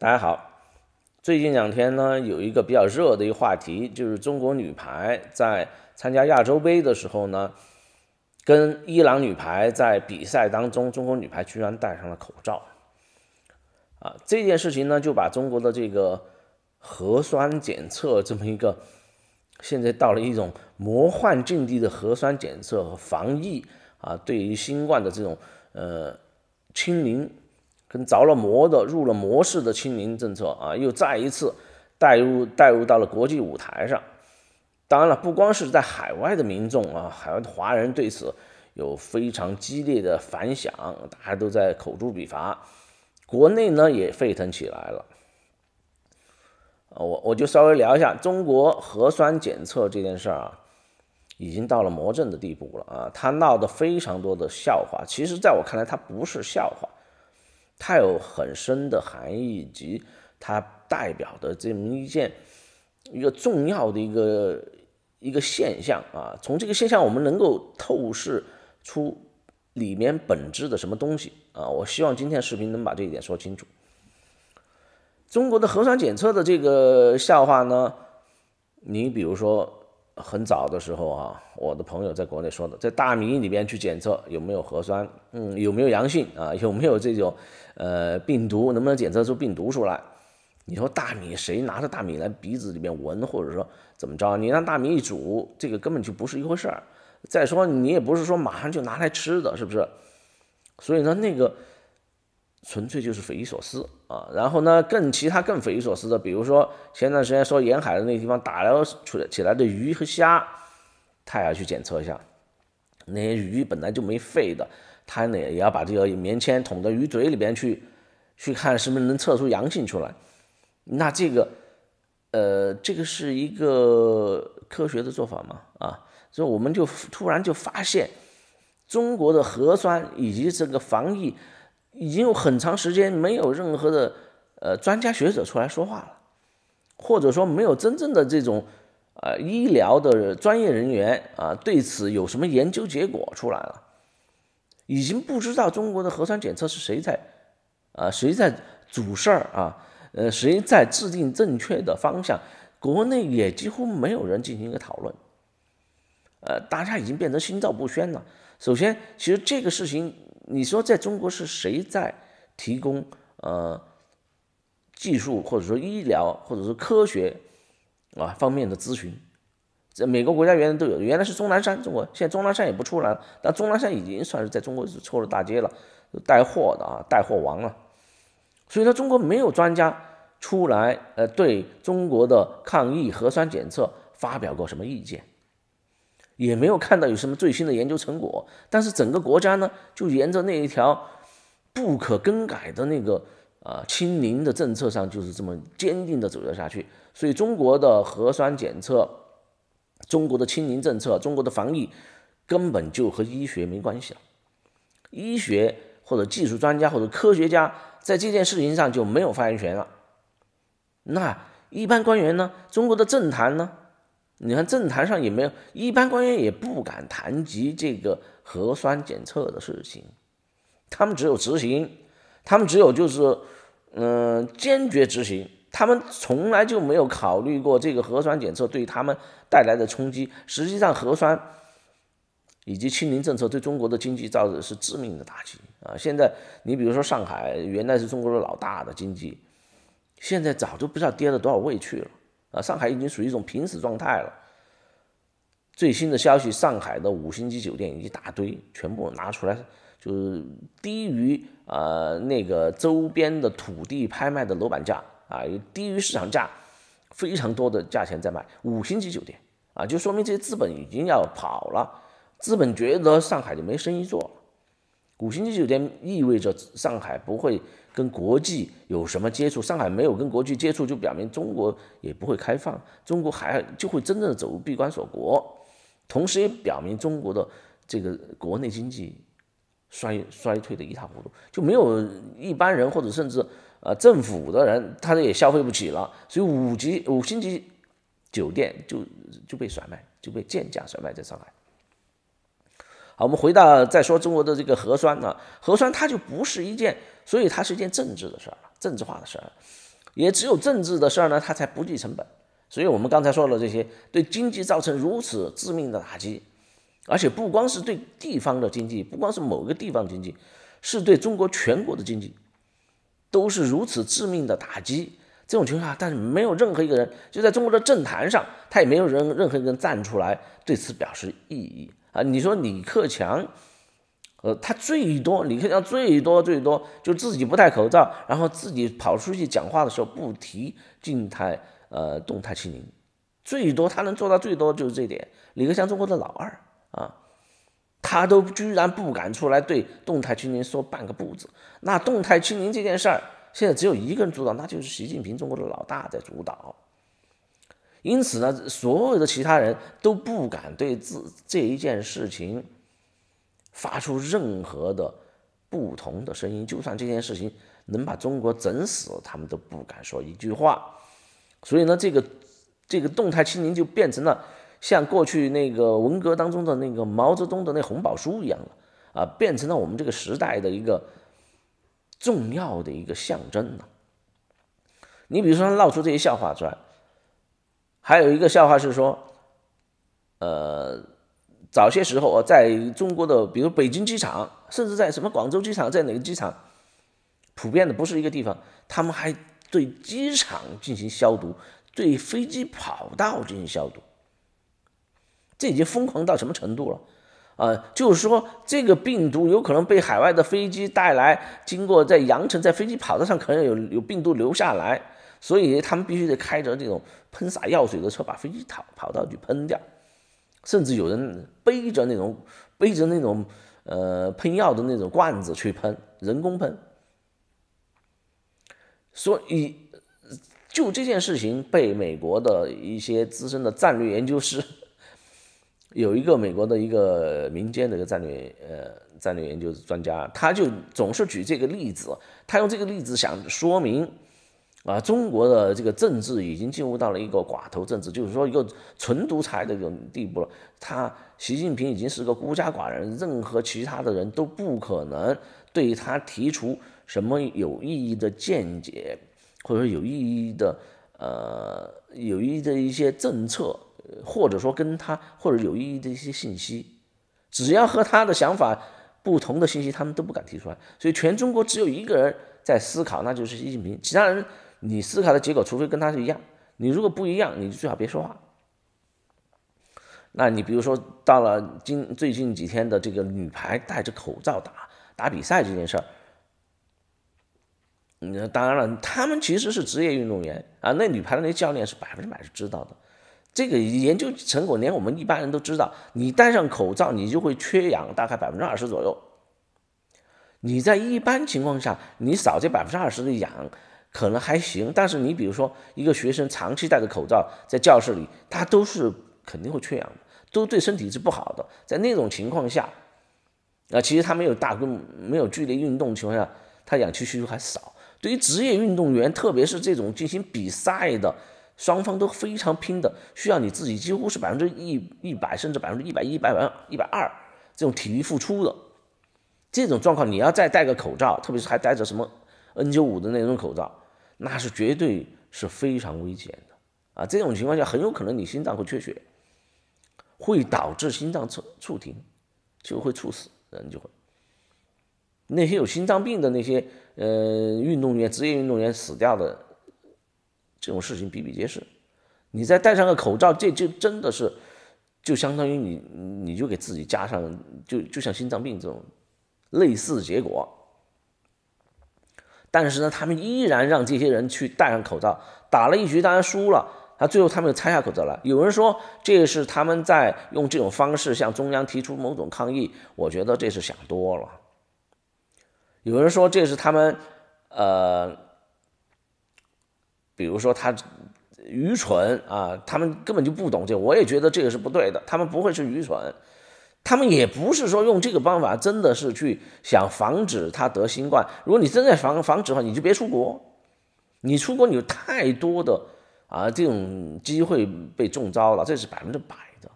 大家好，最近两天呢，有一个比较热的一个话题，就是中国女排在参加亚洲杯的时候呢，跟伊朗女排在比赛当中，中国女排居然戴上了口罩。啊，这件事情呢，就把中国的这个核酸检测这么一个，现在到了一种魔幻境地的核酸检测和防疫啊，对于新冠的这种呃清零。跟着了魔的、入了魔式的清零政策啊，又再一次带入带入到了国际舞台上。当然了，不光是在海外的民众啊，海外的华人对此有非常激烈的反响，大家都在口诛笔伐。国内呢也沸腾起来了。我我就稍微聊一下中国核酸检测这件事儿啊，已经到了魔怔的地步了啊，他闹得非常多的笑话。其实，在我看来，它不是笑话。它有很深的含义，以及它代表的这么一件一个重要的一个一个现象啊。从这个现象，我们能够透视出里面本质的什么东西啊？我希望今天视频能把这一点说清楚。中国的核酸检测的这个笑话呢，你比如说。很早的时候啊，我的朋友在国内说的，在大米里面去检测有没有核酸，嗯，有没有阳性啊，有没有这种呃病毒，能不能检测出病毒出来？你说大米谁拿着大米来鼻子里面闻，或者说怎么着？你让大米一煮，这个根本就不是一回事儿。再说你也不是说马上就拿来吃的，是不是？所以呢，那个。纯粹就是匪夷所思啊！然后呢，更其他更匪夷所思的，比如说前段时间说沿海的那个地方打捞出起来的鱼和虾，他也要去检测一下。那些鱼本来就没肺的，他呢也要把这个棉签捅到鱼嘴里边去，去看是不是能测出阳性出来。那这个，呃，这个是一个科学的做法吗？啊，所以我们就突然就发现，中国的核酸以及这个防疫。已经有很长时间没有任何的呃专家学者出来说话了，或者说没有真正的这种呃医疗的专业人员啊对此有什么研究结果出来了，已经不知道中国的核酸检测是谁在啊谁在主事儿啊呃谁在制定正确的方向，国内也几乎没有人进行一个讨论，呃大家已经变成心照不宣了。首先，其实这个事情。你说在中国是谁在提供呃技术或者说医疗或者说科学啊方面的咨询？这每个国家原来都有，原来是钟南山，中国现在钟南山也不出来了，但钟南山已经算是在中国是臭了大街了，带货的啊，带货王了。所以说，中国没有专家出来呃对中国的抗疫核酸检测发表过什么意见。也没有看到有什么最新的研究成果，但是整个国家呢，就沿着那一条不可更改的那个呃清零的政策上，就是这么坚定的走了下去。所以中国的核酸检测、中国的清零政策、中国的防疫，根本就和医学没关系了。医学或者技术专家或者科学家在这件事情上就没有发言权了。那一般官员呢？中国的政坛呢？你看政坛上也没有，一般官员也不敢谈及这个核酸检测的事情，他们只有执行，他们只有就是，嗯，坚决执行，他们从来就没有考虑过这个核酸检测对他们带来的冲击。实际上，核酸以及清零政策对中国的经济造成是致命的打击啊！现在你比如说上海，原来是中国的老大的经济，现在早就不知道跌了多少位去了。啊，上海已经属于一种濒死状态了。最新的消息，上海的五星级酒店一大堆，全部拿出来，就是低于啊那个周边的土地拍卖的楼板价啊，低于市场价，非常多的价钱在卖五星级酒店啊，就说明这些资本已经要跑了，资本觉得上海就没生意做了。五星级酒店意味着上海不会。跟国际有什么接触？上海没有跟国际接触，就表明中国也不会开放，中国还就会真正走闭关锁国。同时，也表明中国的这个国内经济衰衰退的一塌糊涂，就没有一般人或者甚至呃政府的人，他也消费不起了，所以五级五星级酒店就就被甩卖，就被贱价甩卖在上海。好，我们回到再说中国的这个核酸呢，核酸它就不是一件。所以它是一件政治的事儿，政治化的事儿，也只有政治的事儿呢，它才不计成本。所以，我们刚才说了这些，对经济造成如此致命的打击，而且不光是对地方的经济，不光是某个地方经济，是对中国全国的经济，都是如此致命的打击。这种情况，下，但是没有任何一个人就在中国的政坛上，他也没有人任何一个人站出来对此表示异议啊！你说李克强？呃，他最多李克强最多最多就自己不戴口罩，然后自己跑出去讲话的时候不提静态呃动态清零，最多他能做到最多就是这点。李克强中国的老二啊，他都居然不敢出来对动态清零说半个不字。那动态清零这件事儿，现在只有一个人主导，那就是习近平中国的老大在主导。因此呢，所有的其他人都不敢对自这一件事情。发出任何的不同的声音，就算这件事情能把中国整死，他们都不敢说一句话。所以呢，这个这个动态清零就变成了像过去那个文革当中的那个毛泽东的那红宝书一样了啊，变成了我们这个时代的一个重要的一个象征了。你比如说闹出这些笑话出来，还有一个笑话是说，呃。早些时候啊，在中国的比如北京机场，甚至在什么广州机场，在哪个机场，普遍的不是一个地方，他们还对机场进行消毒，对飞机跑道进行消毒。这已经疯狂到什么程度了？啊，就是说这个病毒有可能被海外的飞机带来，经过在扬尘，在飞机跑道上可能有有病毒留下来，所以他们必须得开着这种喷洒药水的车把飞机跑跑道给喷掉。甚至有人背着那种背着那种呃喷药的那种罐子去喷，人工喷。所以就这件事情被美国的一些资深的战略研究师，有一个美国的一个民间的一个战略呃战略研究专家，他就总是举这个例子，他用这个例子想说明。啊，中国的这个政治已经进入到了一个寡头政治，就是说一个纯独裁的这种地步了。他习近平已经是个孤家寡人，任何其他的人都不可能对他提出什么有意义的见解，或者说有意义的呃有意义的一些政策，或者说跟他或者有意义的一些信息，只要和他的想法不同的信息，他们都不敢提出来。所以全中国只有一个人在思考，那就是习近平，其他人。你思考的结果，除非跟他是一样，你如果不一样，你就最好别说话。那你比如说到了今最近几天的这个女排戴着口罩打打比赛这件事儿，那当然了，他们其实是职业运动员啊。那女排的那教练是百分之百是知道的，这个研究成果连我们一般人都知道。你戴上口罩，你就会缺氧，大概百分之二十左右。你在一般情况下，你少这百分之二十的氧。可能还行，但是你比如说一个学生长期戴着口罩在教室里，他都是肯定会缺氧，都对身体是不好的。在那种情况下，啊，其实他没有大规没有剧烈运动情况下，他氧气需求还少。对于职业运动员，特别是这种进行比赛的，双方都非常拼的，需要你自己几乎是百分之一一百甚至百分之一百一百一百一百二这种体育付出的这种状况，你要再戴个口罩，特别是还戴着什么。N95 的那种口罩，那是绝对是非常危险的啊！这种情况下，很有可能你心脏会缺血，会导致心脏猝猝停，就会猝死，人就会。那些有心脏病的那些呃运动员，职业运动员死掉的这种事情比比皆是。你再戴上个口罩，这就真的是，就相当于你你就给自己加上，就就像心脏病这种类似结果。但是呢，他们依然让这些人去戴上口罩，打了一局，当然输了。他最后他们又拆下口罩来。有人说这是他们在用这种方式向中央提出某种抗议，我觉得这是想多了。有人说这是他们，呃，比如说他愚蠢啊，他们根本就不懂这，我也觉得这个是不对的，他们不会是愚蠢。他们也不是说用这个方法，真的是去想防止他得新冠。如果你真的防防止的话，你就别出国。你出国，你有太多的啊这种机会被中招了，这是百分之百的。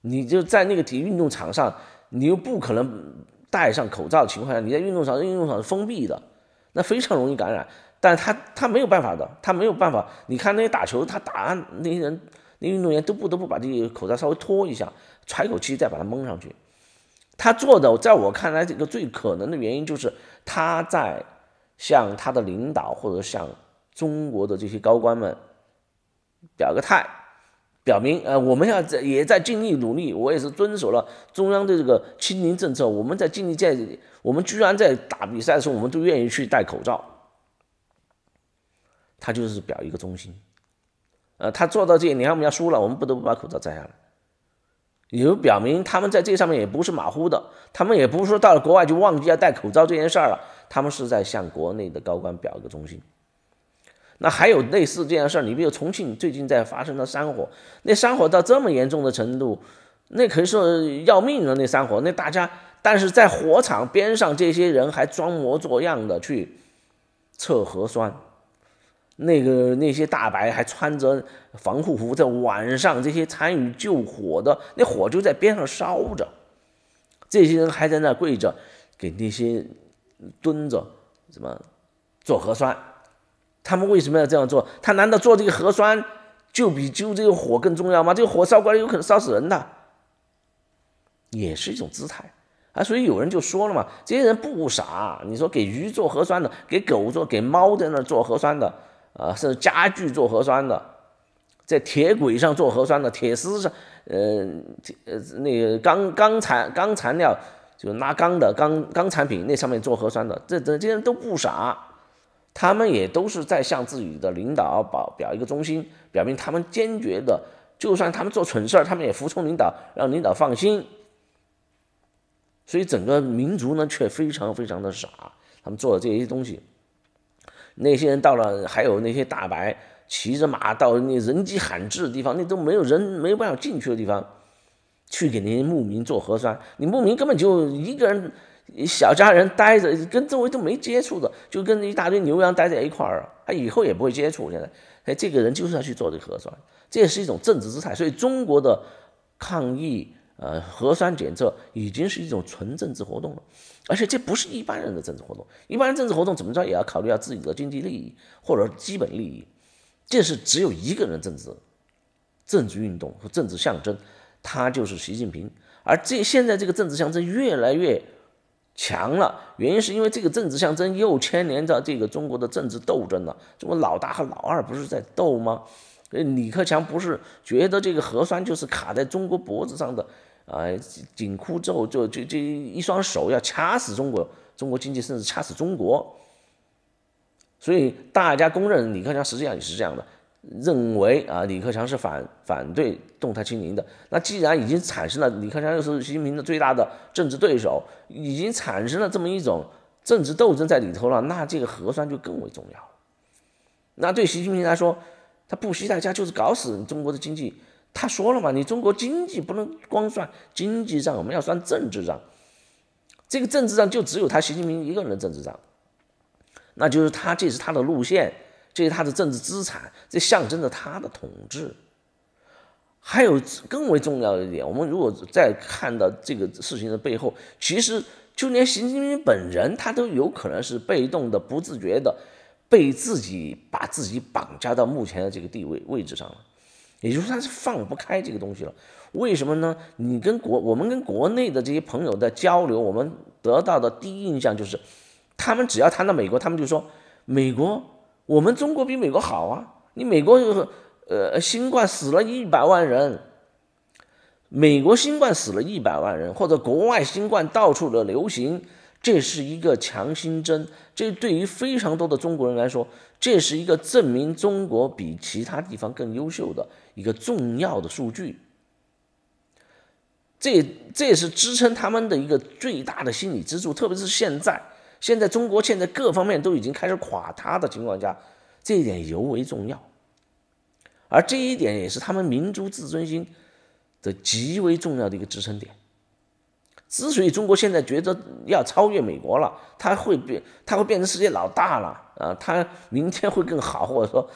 你就在那个体育运动场上，你又不可能戴上口罩的情况下，你在运动场，运动场是封闭的，那非常容易感染。但他他没有办法的，他没有办法。你看那些打球，他打那些人。那运动员都不得不把这个口罩稍微脱一下，喘口气，再把它蒙上去。他做的，在我看来，这个最可能的原因就是他在向他的领导或者向中国的这些高官们表个态，表明呃，我们要在也在尽力努力，我也是遵守了中央的这个清零政策。我们在尽力在我们居然在打比赛的时候，我们都愿意去戴口罩。他就是表一个忠心。呃，他做到这，你看我们要输了，我们不得不把口罩摘下来，也就表明他们在这上面也不是马虎的，他们也不是说到了国外就忘记要戴口罩这件事儿了，他们是在向国内的高官表个忠心。那还有类似这件事儿，你比如重庆最近在发生的山火，那山火到这么严重的程度，那可以说要命了。那山火，那大家但是在火场边上这些人还装模作样的去测核酸。那个那些大白还穿着防护服，在晚上这些参与救火的那火就在边上烧着，这些人还在那跪着给那些蹲着什么做核酸，他们为什么要这样做？他难道做这个核酸就比救这个火更重要吗？这个火烧过来有可能烧死人的，也是一种姿态啊！所以有人就说了嘛，这些人不傻，你说给鱼做核酸的，给狗做，给猫在那做核酸的。啊，甚至家具做核酸的，在铁轨上做核酸的，铁丝上，呃，铁呃那个钢钢材钢材料就拉钢的钢钢产品那上面做核酸的，这这些人都不傻，他们也都是在向自己的领导表表一个忠心，表明他们坚决的，就算他们做蠢事儿，他们也服从领导，让领导放心。所以整个民族呢，却非常非常的傻，他们做的这些东西。那些人到了，还有那些大白，骑着马到那人迹罕至的地方，那都没有人，没有办法进去的地方，去给那些牧民做核酸。你牧民根本就一个人，小家人待着，跟周围都没接触的，就跟一大堆牛羊待在一块儿，他以后也不会接触。现在，哎，这个人就是要去做这个核酸，这也是一种政治姿态。所以中国的抗疫。呃，核酸检测已经是一种纯政治活动了，而且这不是一般人的政治活动。一般政治活动怎么着也要考虑到自己的经济利益或者基本利益，这是只有一个人政治政治运动和政治象征，他就是习近平。而这现在这个政治象征越来越强了，原因是因为这个政治象征又牵连着这个中国的政治斗争了。中国老大和老二不是在斗吗？呃，李克强不是觉得这个核酸就是卡在中国脖子上的。啊，紧箍咒就就就一双手要掐死中国中国经济，甚至掐死中国。所以大家公认李克强实际上也是这样的，认为啊李克强是反反对动态清零的。那既然已经产生了李克强又是习近平的最大的政治对手，已经产生了这么一种政治斗争在里头了，那这个核酸就更为重要。那对习近平来说，他不惜代价就是搞死中国的经济。他说了嘛，你中国经济不能光算经济账，我们要算政治账。这个政治账就只有他习近平一个人的政治账，那就是他这是他的路线，这是他的政治资产，这象征着他的统治。还有更为重要的一点，我们如果再看到这个事情的背后，其实就连习近平本人他都有可能是被动的、不自觉的，被自己把自己绑架到目前的这个地位位置上了。也就是他是放不开这个东西了。为什么呢？你跟国，我们跟国内的这些朋友在交流，我们得到的第一印象就是，他们只要谈到美国，他们就说：“美国，我们中国比美国好啊！你美国，呃，新冠死了一百万人，美国新冠死了一百万人，或者国外新冠到处的流行。”这是一个强心针，这对于非常多的中国人来说，这是一个证明中国比其他地方更优秀的一个重要的数据。这这也是支撑他们的一个最大的心理支柱，特别是现在，现在中国现在各方面都已经开始垮塌的情况下，这一点尤为重要。而这一点也是他们民族自尊心的极为重要的一个支撑点。之所以中国现在觉得要超越美国了，它会变，它会变成世界老大了啊！它明天会更好，或者说，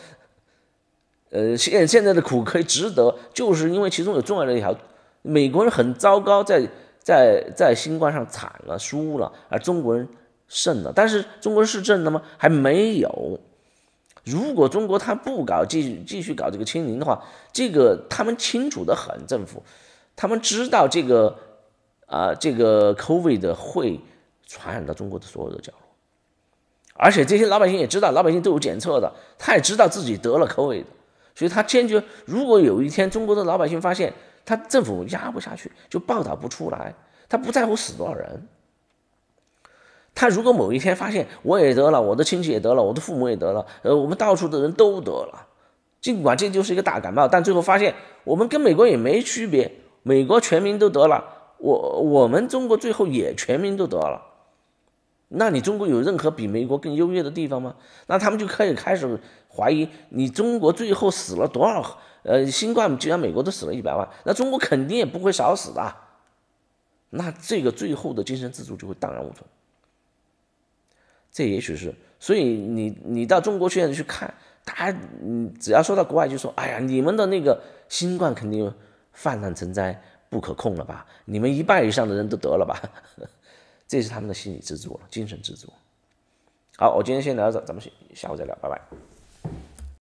呃，现现在的苦可以值得，就是因为其中有重要的一条，美国人很糟糕，在在在新冠上惨了输了，而中国人胜了。但是中国人是正了吗？还没有。如果中国他不搞继续继续搞这个清零的话，这个他们清楚的很，政府，他们知道这个。啊，这个 COVID 的会传染到中国的所有的角落，而且这些老百姓也知道，老百姓都有检测的，他也知道自己得了 COVID，所以他坚决，如果有一天中国的老百姓发现他政府压不下去，就报道不出来，他不在乎死多少人。他如果某一天发现我也得了，我的亲戚也得了，我的父母也得了，呃，我们到处的人都得了，尽管这就是一个大感冒，但最后发现我们跟美国也没区别，美国全民都得了。我我们中国最后也全民都得了，那你中国有任何比美国更优越的地方吗？那他们就可以开始怀疑你中国最后死了多少？呃，新冠既然美国都死了一百万，那中国肯定也不会少死的。那这个最后的精神支柱就会荡然无存。这也许是，所以你你到中国去去看，他，你只要说到国外就说，哎呀，你们的那个新冠肯定泛滥成灾。不可控了吧？你们一半以上的人都得了吧？这是他们的心理支柱，精神支柱。好，我今天先聊到这，咱们下午再聊，拜拜。